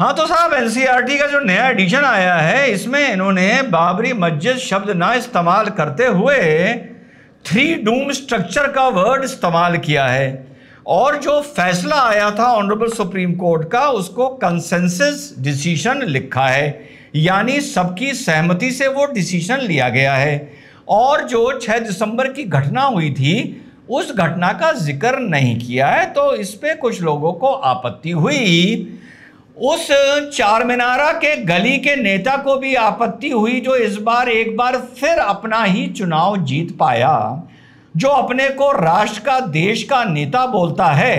हाँ तो साहब एनसीईआरटी e का जो नया एडिशन आया है इसमें इन्होंने बाबरी मस्जिद शब्द ना इस्तेमाल करते हुए थ्री डूम स्ट्रक्चर का वर्ड इस्तेमाल किया है और जो फैसला आया था ऑनरेबल सुप्रीम कोर्ट का उसको कंसेंसस डिसीजन लिखा है यानी सबकी सहमति से वो डिसीजन लिया गया है और जो 6 दिसंबर की घटना हुई थी उस घटना का जिक्र नहीं किया है तो इस पर कुछ लोगों को आपत्ति हुई उस चार मीनारा के गली के नेता को भी आपत्ति हुई जो इस बार एक बार फिर अपना ही चुनाव जीत पाया जो अपने को राष्ट्र का देश का नेता बोलता है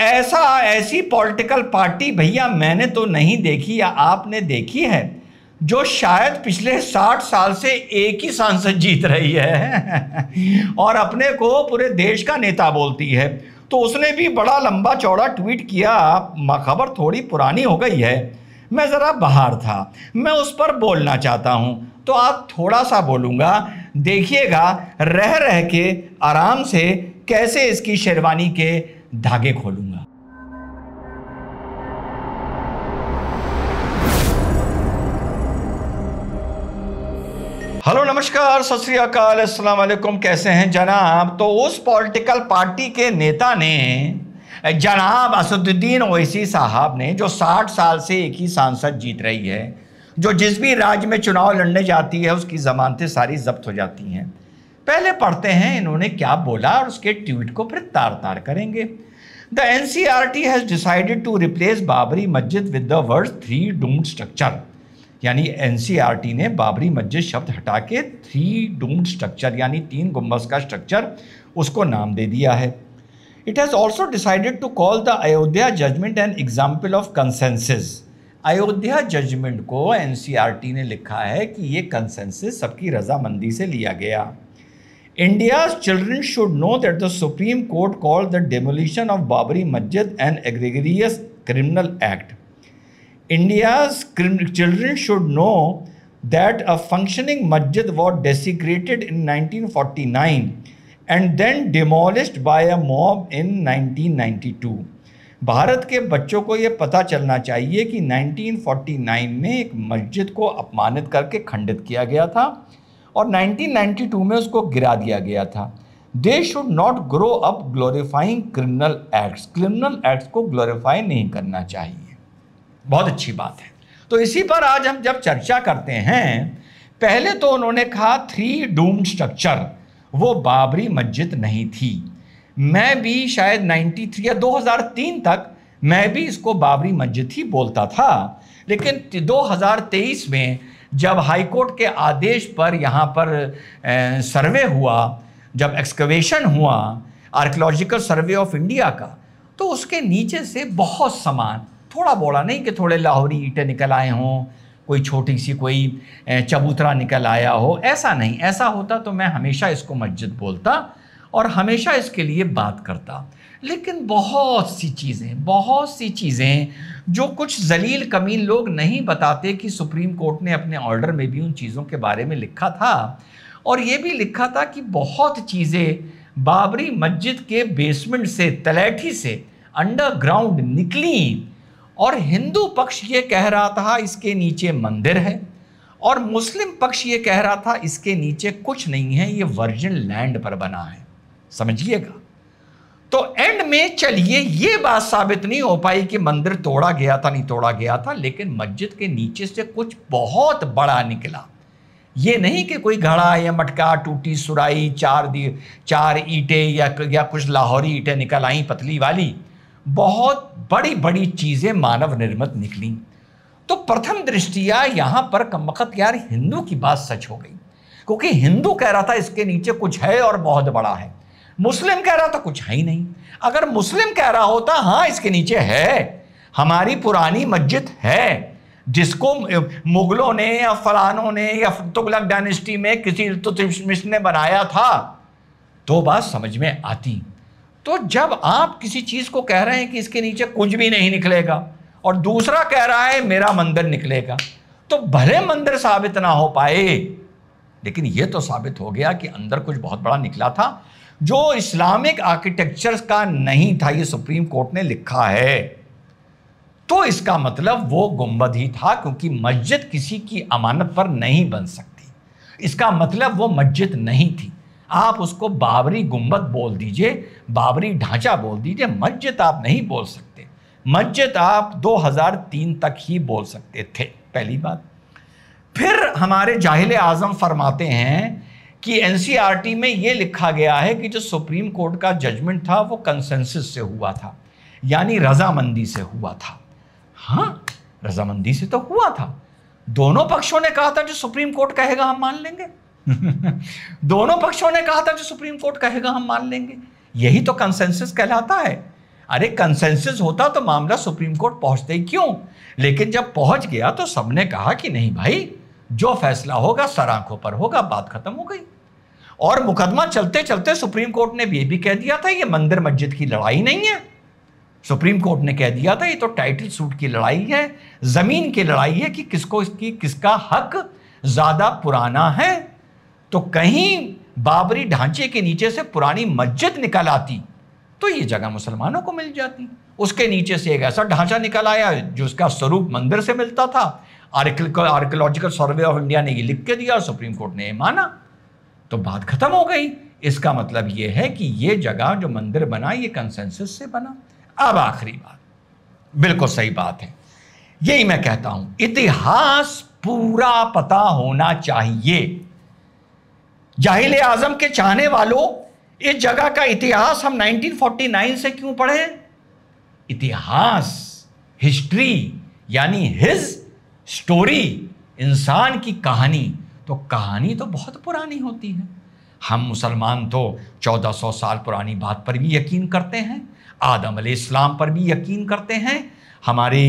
ऐसा ऐसी पॉलिटिकल पार्टी भैया मैंने तो नहीं देखी या आपने देखी है जो शायद पिछले 60 साल से एक ही सांसद जीत रही है और अपने को पूरे देश का नेता बोलती है तो उसने भी बड़ा लंबा चौड़ा ट्वीट किया खबर थोड़ी पुरानी हो गई है मैं ज़रा बाहर था मैं उस पर बोलना चाहता हूँ तो आप थोड़ा सा बोलूँगा देखिएगा रह रह के आराम से कैसे इसकी शेरवानी के धागे खोलूँगा हेलो नमस्कार सत श्रीकाल कैसे हैं जनाब तो उस पॉलिटिकल पार्टी के नेता ने जनाब असदुद्दीन ओवैसी साहब ने जो 60 साल से एक ही सांसद जीत रही है जो जिस भी राज्य में चुनाव लड़ने जाती है उसकी ज़मानतें सारी जब्त हो जाती हैं पहले पढ़ते हैं इन्होंने क्या बोला और उसके ट्वीट को फिर तार तार करेंगे the N C R T has decided to replace Babri Masjid with the word three dome structure यानी एनसीईआरटी e ने बाबरी मस्जिद शब्द हटा के थ्री डूम्ड स्ट्रक्चर यानी तीन गुम्बस का स्ट्रक्चर उसको नाम दे दिया है it has also decided to call the Ayodhya judgment an example of consensus Ayodhya judgment को एन e ने लिखा है कि ये कंसेंसिस सबकी रजामंदी से लिया गया India children should know that the Supreme Court call the demolition of Babri Masjid and egregious criminal act India's children should know that a functioning masjid was desecrated in 1949 and then demolished by a mob in 1992. Bharat के बच्चों को ये पता चलना चाहिए कि 1949 में एक मस्जिद को अपमानित करके खंडित किया गया था और 1992 में उसको गिरा दिया गया था they should not grow up glorifying criminal acts criminal acts को ग्लोरीफाई नहीं करना चाहिए बहुत अच्छी बात है तो इसी पर आज हम जब चर्चा करते हैं पहले तो उन्होंने कहा थ्री डूम स्ट्रक्चर वो बाबरी मस्जिद नहीं थी मैं भी शायद 93 या 2003 तक मैं भी इसको बाबरी मस्जिद ही बोलता था लेकिन 2023 में जब हाईकोर्ट के आदेश पर यहाँ पर सर्वे हुआ जब एक्सकवेशन हुआ आर्कोलॉजिकल सर्वे ऑफ इंडिया का तो उसके नीचे से बहुत सामान थोड़ा बोड़ा नहीं कि थोड़े लाहौरी ईंटें निकल आए हों कोई छोटी सी कोई चबूतरा निकल आया हो ऐसा नहीं ऐसा होता तो मैं हमेशा इसको मस्जिद बोलता और हमेशा इसके लिए बात करता लेकिन बहुत सी चीज़ें बहुत सी चीज़ें जो कुछ जलील कमील लोग नहीं बताते कि सुप्रीम कोर्ट ने अपने ऑर्डर में भी उन चीज़ों के बारे में लिखा था और ये भी लिखा था कि बहुत चीज़ें बाबरी मस्जिद के बेसमेंट से तलैठी से अंडरग्राउंड निकली और हिंदू पक्ष ये कह रहा था इसके नीचे मंदिर है और मुस्लिम पक्ष ये कह रहा था इसके नीचे कुछ नहीं है ये वर्जिन लैंड पर बना है समझिएगा तो एंड में चलिए ये बात साबित नहीं हो पाई कि मंदिर तोड़ा गया था नहीं तोड़ा गया था लेकिन मस्जिद के नीचे से कुछ बहुत बड़ा निकला ये नहीं कि कोई घड़ा या मटका टूटी सुराई चार दी चार ईंटें या या कुछ लाहौरी ईंटें निकल आई पतली वाली बहुत बड़ी बड़ी चीज़ें मानव निर्मित निकली तो प्रथम दृष्टिया यहाँ पर कम वक्त यार हिंदू की बात सच हो गई क्योंकि हिंदू कह रहा था इसके नीचे कुछ है और बहुत बड़ा है मुस्लिम कह रहा था कुछ है ही नहीं अगर मुस्लिम कह रहा होता हाँ इसके नीचे है हमारी पुरानी मस्जिद है जिसको मुगलों ने या फलानों ने या तुगलक डायनेस्टी में किसी इल्तुतमिश ने बनाया था तो बात समझ में आती तो जब आप किसी चीज को कह रहे हैं कि इसके नीचे कुछ भी नहीं निकलेगा और दूसरा कह रहा है मेरा मंदिर निकलेगा तो भले मंदिर साबित ना हो पाए लेकिन यह तो साबित हो गया कि अंदर कुछ बहुत बड़ा निकला था जो इस्लामिक आर्किटेक्चर का नहीं था ये सुप्रीम कोर्ट ने लिखा है तो इसका मतलब वो गुम्बद ही था क्योंकि मस्जिद किसी की अमानत पर नहीं बन सकती इसका मतलब वो मस्जिद नहीं थी आप उसको बाबरी गुम्बद बोल दीजिए बाबरी ढांचा बोल दीजिए मस्जिद आप नहीं बोल सकते मस्जिद आप 2003 तक ही बोल सकते थे पहली बात फिर हमारे जाहिल आज़म फरमाते हैं कि एनसीईआरटी e में ये लिखा गया है कि जो सुप्रीम कोर्ट का जजमेंट था वो कंसेंसस से हुआ था यानी रजामंदी से हुआ था हाँ रजामंदी से तो हुआ था दोनों पक्षों ने कहा था जो सुप्रीम कोर्ट कहेगा हम मान लेंगे दोनों पक्षों ने कहा था जो सुप्रीम कोर्ट कहेगा हम मान लेंगे यही तो कंसेंसस कहलाता है अरे कंसेंसस होता तो मामला सुप्रीम कोर्ट पहुंचते ही क्यों लेकिन जब पहुंच गया तो सबने कहा कि नहीं भाई जो फैसला होगा सर आंखों पर होगा बात खत्म हो गई और मुकदमा चलते चलते सुप्रीम कोर्ट ने यह भी कह दिया था ये मंदिर मस्जिद की लड़ाई नहीं है सुप्रीम कोर्ट ने कह दिया था ये तो टाइटल सूट की लड़ाई है जमीन की लड़ाई है कि किसको इसकी किसका हक ज्यादा पुराना है तो कहीं बाबरी ढांचे के नीचे से पुरानी मस्जिद निकल आती तो ये जगह मुसलमानों को मिल जाती उसके नीचे से एक ऐसा ढांचा निकल आया जो उसका स्वरूप मंदिर से मिलता था आर्कियोलॉजिकल सर्वे ऑफ इंडिया ने ये लिख के दिया सुप्रीम कोर्ट ने ये माना तो बात खत्म हो गई इसका मतलब ये है कि ये जगह जो मंदिर बना ये कंसेंसस से बना अब आखिरी बात बिल्कुल सही बात है यही मैं कहता हूं इतिहास पूरा पता होना चाहिए जाहिल आजम के चाहने वालों इस जगह का इतिहास हम 1949 से क्यों पढ़े इतिहास हिस्ट्री यानी हिज स्टोरी इंसान की कहानी तो कहानी तो बहुत पुरानी होती है हम मुसलमान तो 1400 साल पुरानी बात पर भी यकीन करते हैं आदम इस्लाम पर भी यकीन करते हैं हमारे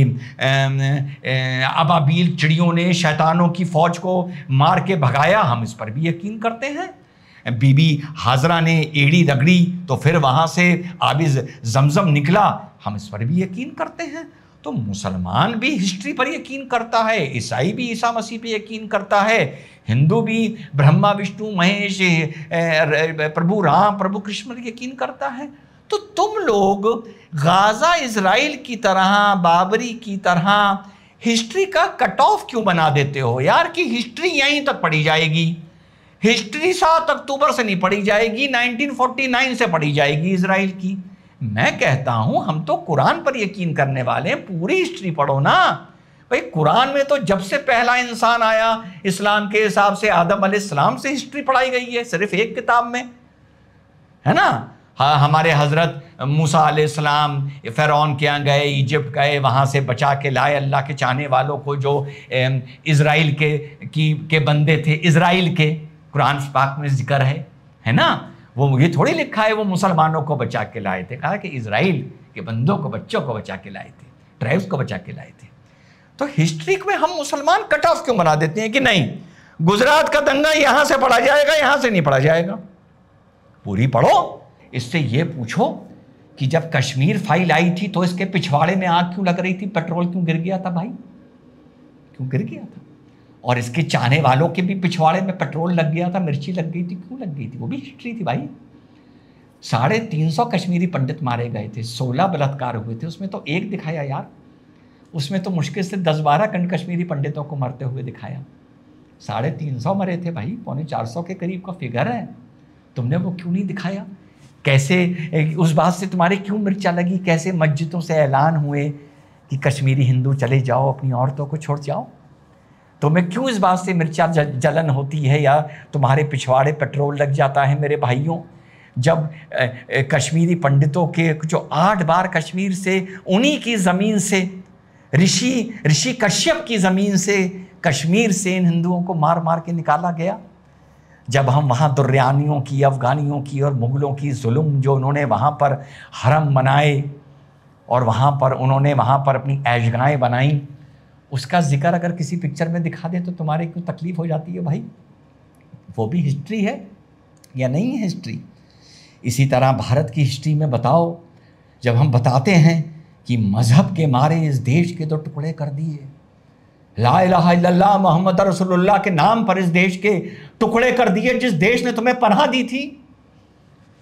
अबाबील चिड़ियों ने शैतानों की फ़ौज को मार के भगाया हम इस पर भी यकीन करते हैं बीबी हाजरा ने एड़ी रगड़ी तो फिर वहाँ से आबिज जमजम निकला हम इस पर भी यकीन करते हैं तो मुसलमान भी हिस्ट्री पर यकीन करता है ईसाई भी ईसा मसीह पर यकीन करता है हिंदू भी ब्रह्मा विष्णु महेश प्रभु राम प्रभु कृष्ण पर यकीन करता है तो तुम लोग गाज़ा इसराइल की तरह बाबरी की तरह हिस्ट्री का कट ऑफ क्यों बना देते हो यार कि हिस्ट्री यहीं तक पढ़ी जाएगी हिस्ट्री सात अक्टूबर से नहीं पढ़ी जाएगी 1949 से पढ़ी जाएगी इसराइल की मैं कहता हूं हम तो कुरान पर यकीन करने वाले हैं पूरी हिस्ट्री पढ़ो ना भाई कुरान में तो जब से पहला इंसान आया इस्लाम के हिसाब से आदम अलैहिस्सलाम से हिस्ट्री पढ़ाई गई है सिर्फ एक किताब में है ना हाँ, हमारे हज़रत मूसा आलाम फ़ेरौन के यहाँ गए इजिप्ट गए वहाँ से बचा के लाए अल्लाह के चाहने वालों को जो इसराइल के की के बंदे थे इसराइल के कुरान पाक में जिक्र है है ना वो ये थोड़ी लिखा है वो मुसलमानों को बचा के लाए थे कहा कि इसराइल के बंदों को बच्चों को बचा के लाए थे ट्राइब्स को बचा के लाए थे तो हिस्ट्री में हम मुसलमान कट ऑफ क्यों बना देते हैं कि नहीं गुजरात का दंगा यहाँ से पढ़ा जाएगा यहाँ से नहीं पढ़ा जाएगा पूरी पढ़ो इससे ये पूछो कि जब कश्मीर फाइल आई थी तो इसके पिछवाड़े में आग क्यों लग रही थी पेट्रोल क्यों गिर गया था भाई क्यों गिर गया था और इसके चाहने वालों के भी पिछवाड़े में पेट्रोल लग गया था मिर्ची लग गई थी क्यों लग गई थी वो भी हिस्ट्री थी भाई साढ़े तीन सौ कश्मीरी पंडित मारे गए थे सोलह बलात्कार हुए थे उसमें तो एक दिखाया यार उसमें तो मुश्किल से दस बारह कंड कश्मीरी पंडितों को मरते हुए दिखाया साढ़े तीन सौ मरे थे भाई पौने चार सौ के करीब का फिगर है तुमने वो क्यों नहीं दिखाया कैसे उस बात से तुम्हारे क्यों मिर्चा लगी कैसे मस्जिदों से ऐलान हुए कि कश्मीरी हिंदू चले जाओ अपनी औरतों को छोड़ जाओ तुम्हें तो क्यों इस बात से मिर्चा जलन होती है या तुम्हारे पिछवाड़े पेट्रोल लग जाता है मेरे भाइयों जब कश्मीरी पंडितों के जो आठ बार कश्मीर से उन्हीं की ज़मीन से ऋषि ऋषि कश्यप की ज़मीन से कश्मीर से इन हिंदुओं को मार मार के निकाला गया जब हम वहाँ दुर्यानियों की अफ़गानियों की और मुग़लों की जुल्म जो उन्होंने वहाँ पर हरम बनाए और वहाँ पर उन्होंने वहाँ पर अपनी ऐशगाहें बनाई उसका ज़िक्र अगर किसी पिक्चर में दिखा दे तो तुम्हारे क्यों तकलीफ़ हो जाती है भाई वो भी हिस्ट्री है या नहीं है हिस्ट्री इसी तरह भारत की हिस्ट्री में बताओ जब हम बताते हैं कि मज़हब के मारे इस देश के दो तो टुकड़े कर दिए ला मोहम्मद रसोल्ला के नाम पर इस देश के टुकड़े कर दिए जिस देश ने तुम्हें पनाह दी थी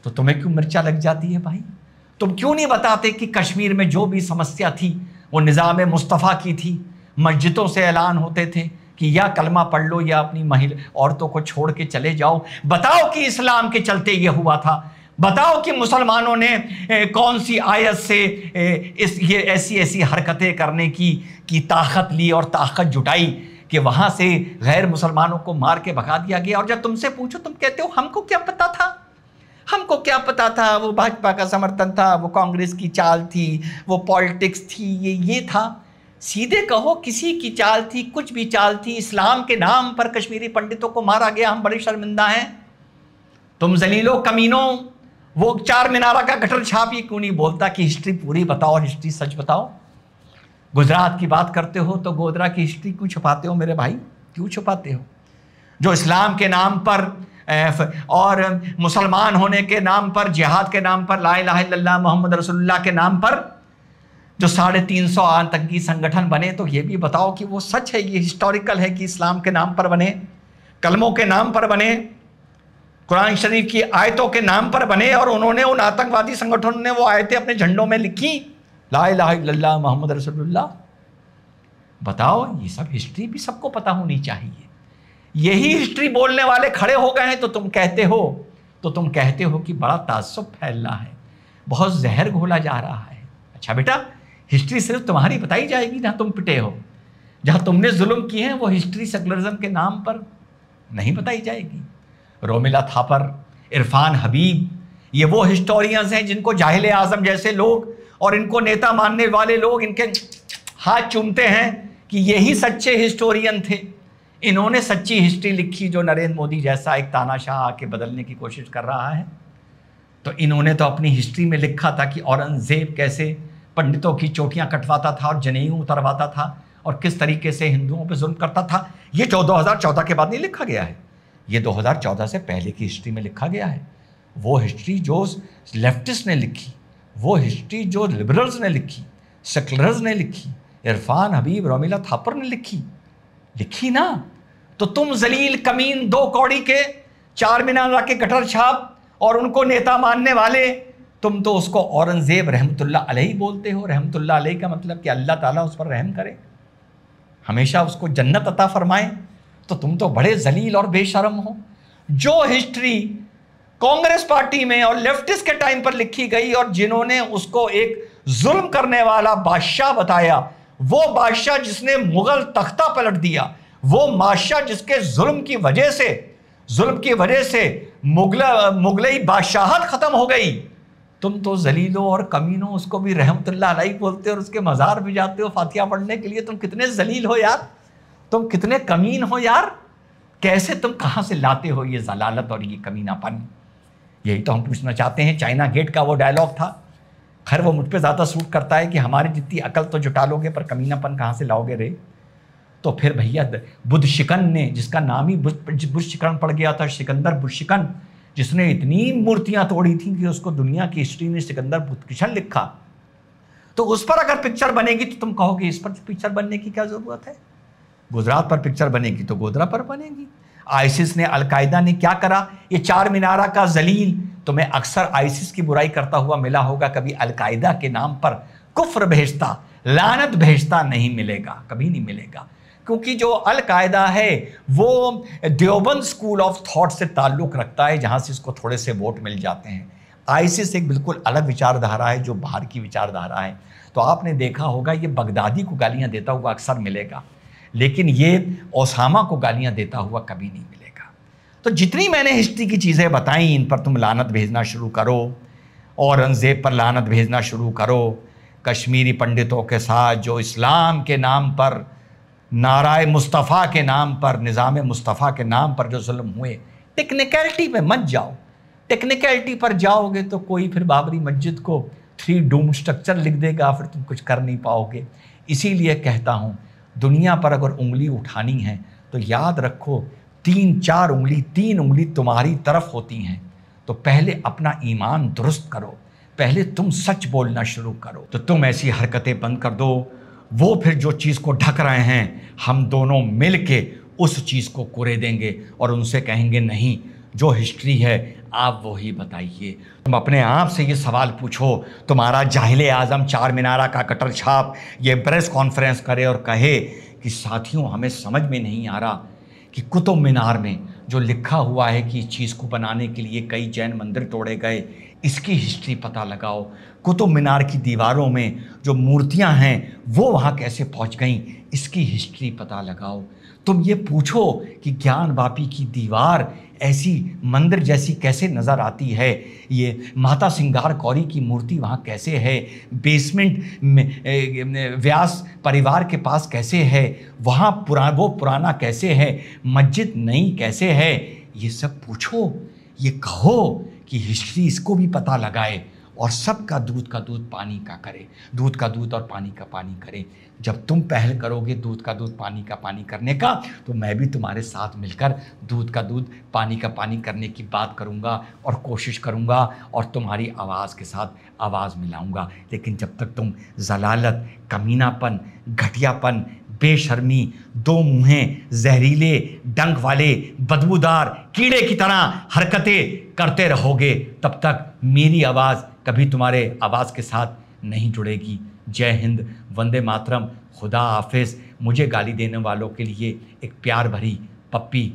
तो तुम्हें क्यों मिर्चा लग जाती है भाई तुम क्यों नहीं बताते कि कश्मीर में जो भी समस्या थी वो निज़ाम मुस्तफ़ा की थी मस्जिदों से ऐलान होते थे कि या कलमा पढ़ लो या अपनी महिला औरतों को छोड़ के चले जाओ बताओ कि इस्लाम के चलते ये हुआ था बताओ कि मुसलमानों ने ए, कौन सी आयत से ए, इस ये ऐसी ऐसी हरकतें करने की की ताकत ली और ताकत जुटाई कि वहाँ से गैर मुसलमानों को मार के भगा दिया गया और जब तुमसे पूछो तुम कहते हो हमको क्या पता था हमको क्या पता था वो भाजपा का समर्थन था वो कांग्रेस की चाल थी वो पॉलिटिक्स थी ये ये था सीधे कहो किसी की चाल थी कुछ भी चाल थी इस्लाम के नाम पर कश्मीरी पंडितों को मारा गया हम बड़े शर्मिंदा हैं तुम जलीलो कमीनो वो चार मीनारा का गटर छाप ये क्यों नहीं बोलता कि हिस्ट्री पूरी बताओ हिस्ट्री सच बताओ गुजरात की बात करते हो तो गोधरा की हिस्ट्री क्यों छुपाते हो मेरे भाई क्यों छुपाते हो जो इस्लाम के नाम पर और मुसलमान होने के नाम पर जिहाद के नाम पर ला मोहम्मद रसुल्ला के नाम पर जो साढ़े तीन सौ आतंकी संगठन बने तो ये भी बताओ कि वो सच है ये हिस्टोरिकल है कि इस्लाम के नाम पर बने कलमों के नाम पर बने कुरान शरीफ की आयतों के नाम पर बने और उन्होंने उन आतंकवादी संगठनों ने वो आयतें अपने झंडों में लिखी ला ला मोहम्मद रसोल्ला बताओ ये सब हिस्ट्री भी सबको पता होनी चाहिए यही हिस्ट्री बोलने वाले खड़े हो गए हैं तो तुम कहते हो तो तुम कहते हो कि बड़ा तासब फैल रहा है बहुत जहर घोला जा रहा है अच्छा बेटा हिस्ट्री सिर्फ तुम्हारी बताई जाएगी जहाँ तुम पिटे हो जहाँ तुमने जुल्म किए हैं वो हिस्ट्री सेकुलरिज्म के नाम पर नहीं बताई जाएगी रोमिला थापर इरफान हबीब ये वो हिस्टोरियंस हैं जिनको जाहिल आज़म जैसे लोग और इनको नेता मानने वाले लोग इनके हाथ चूमते हैं कि यही सच्चे हिस्टोरियन थे इन्होंने सच्ची हिस्ट्री लिखी जो नरेंद्र मोदी जैसा एक तानाशाह आके बदलने की कोशिश कर रहा है तो इन्होंने तो अपनी हिस्ट्री में लिखा था कि औरंगज़ेब कैसे पंडितों की चोटियाँ कटवाता था और जनेऊ उतरवाता था और किस तरीके से हिंदुओं पर जुल्म करता था ये चौदह चौदह के बाद नहीं लिखा गया है ये 2014 से पहले की हिस्ट्री में लिखा गया है वो हिस्ट्री जो लेफ्टिस्ट ने लिखी वो हिस्ट्री जो लिबरल्स ने लिखी सेकुलर्स ने लिखी इरफान हबीब रोमिला थापर ने लिखी लिखी ना तो तुम जलील कमीन दो कौड़ी के चार मीनार के कटर छाप और उनको नेता मानने वाले तुम तो उसको औरंगज़ेब रहमतुल्ला अलही बोलते हो रहमतुल्ला अलही का मतलब कि अल्लाह ताला उस पर रहम करे हमेशा उसको जन्नत अता फरमाए तो तुम तो बड़े जलील और बेशरम हो जो हिस्ट्री कांग्रेस पार्टी में और लेफ्टिस्ट के टाइम पर लिखी गई और जिन्होंने उसको एक जुल्म करने वाला बादशाह बताया वो बादशाह जिसने मुगल तख्ता पलट दिया वो बादशाह जिसके जुल्म की वजह से जुल्म की वजह से मुगल मुगलई बादशाहत ख़त्म हो गई तुम तो जलीलों और कमीनों उसको भी रहमत लाई बोलते हो और उसके मज़ार भी जाते हो फातिया पढ़ने के लिए तुम कितने जलील हो यार तुम कितने कमीन हो यार कैसे तुम कहाँ से लाते हो ये जलालत और ये कमीनापन यही तो हम पूछना चाहते हैं चाइना गेट का वो डायलॉग था खैर वो मुझ पर ज़्यादा सूट करता है कि हमारी जितनी अकल तो जुटा लोगे पर कमीनापन कहाँ से लाओगे रे तो फिर भैया बुद्ध शिकन ने जिसका नाम ही बुद्ध शिकन पड़ गया था सिकंदर बुद्ध शिकन जिसने इतनी मूर्तियां तोड़ी थी कि उसको दुनिया की हिस्ट्री ने सिकंदर बुद्ध किशन लिखा तो उस पर अगर पिक्चर बनेगी तो तुम कहोगे इस पर पिक्चर बनने की क्या ज़रूरत है गुजरात पर पिक्चर बनेगी तो गोधरा पर बनेगी आइसिस ने अलकायदा ने क्या करा ये चार मीनारा का जलील तो मैं अक्सर आइसिस की बुराई करता हुआ मिला होगा कभी अलकायदा के नाम पर कुफ्र भेजता लानत भेजता नहीं मिलेगा कभी नहीं मिलेगा क्योंकि जो अलकायदा है वो देवबंद स्कूल ऑफ थॉट से ताल्लुक़ रखता है जहाँ से इसको थोड़े से वोट मिल जाते हैं आइसिस एक बिल्कुल अलग विचारधारा है जो बाहर की विचारधारा है तो आपने देखा होगा ये बगदादी को गालियाँ देता हुआ अक्सर मिलेगा लेकिन ये ओसामा को गालियाँ देता हुआ कभी नहीं मिलेगा तो जितनी मैंने हिस्ट्री की चीज़ें बताई इन पर तुम लानत भेजना शुरू करो औरंगज़ेब पर लानत भेजना शुरू करो कश्मीरी पंडितों के साथ जो इस्लाम के नाम पर नाराय मुस्तफ़ा के नाम पर निज़ाम मुस्तफ़ा के नाम पर जो जुल्म हुए टेक्निकलिटी पे मत जाओ टेक्निकलिटी पर जाओगे तो कोई फिर बाबरी मस्जिद को थ्री डूम स्ट्रक्चर लिख देगा फिर तुम कुछ कर नहीं पाओगे इसीलिए कहता हूँ दुनिया पर अगर उंगली उठानी है तो याद रखो तीन चार उंगली तीन उंगली तुम्हारी तरफ होती हैं तो पहले अपना ईमान दुरुस्त करो पहले तुम सच बोलना शुरू करो तो तुम ऐसी हरकतें बंद कर दो वो फिर जो चीज़ को ढक रहे हैं हम दोनों मिल के उस चीज़ को कुरे देंगे और उनसे कहेंगे नहीं जो हिस्ट्री है आप वो ही बताइए तुम अपने आप से ये सवाल पूछो तुम्हारा जाहिल आज़म चार मीनारा का कटर छाप ये प्रेस कॉन्फ्रेंस करे और कहे कि साथियों हमें समझ में नहीं आ रहा कि कुतुब मीनार में जो लिखा हुआ है कि इस चीज़ को बनाने के लिए कई जैन मंदिर तोड़े गए इसकी हिस्ट्री पता लगाओ कुतुब मीनार की दीवारों में जो मूर्तियां हैं वो वहाँ कैसे पहुँच गईं इसकी हिस्ट्री पता लगाओ तुम ये पूछो कि ज्ञान वापी की दीवार ऐसी मंदिर जैसी कैसे नज़र आती है ये माता सिंगार कौरी की मूर्ति वहाँ कैसे है बेसमेंट में व्यास परिवार के पास कैसे है वहाँ पुरा वो पुराना कैसे है मस्जिद नई कैसे है ये सब पूछो ये कहो कि हिस्ट्री इसको भी पता लगाए और सबका दूध का दूध पानी का करे दूध का दूध और पानी का पानी करे जब तुम पहल करोगे दूध का दूध पानी का पानी करने का तो मैं भी तुम्हारे साथ मिलकर दूध का दूध पानी का पानी करने की बात करूँगा और कोशिश करूँगा और तुम्हारी आवाज़ के साथ आवाज़ मिलाऊँगा लेकिन जब तक तुम जलालत कमीनापन घटियापन बेशर्मी दो मुँहें जहरीले डंक वाले बदबूदार कीड़े की तरह हरकतें करते रहोगे तब तक मेरी आवाज़ कभी तुम्हारे आवाज़ के साथ नहीं जुड़ेगी जय हिंद वंदे मातरम खुदा हाफिज मुझे गाली देने वालों के लिए एक प्यार भरी पप्पी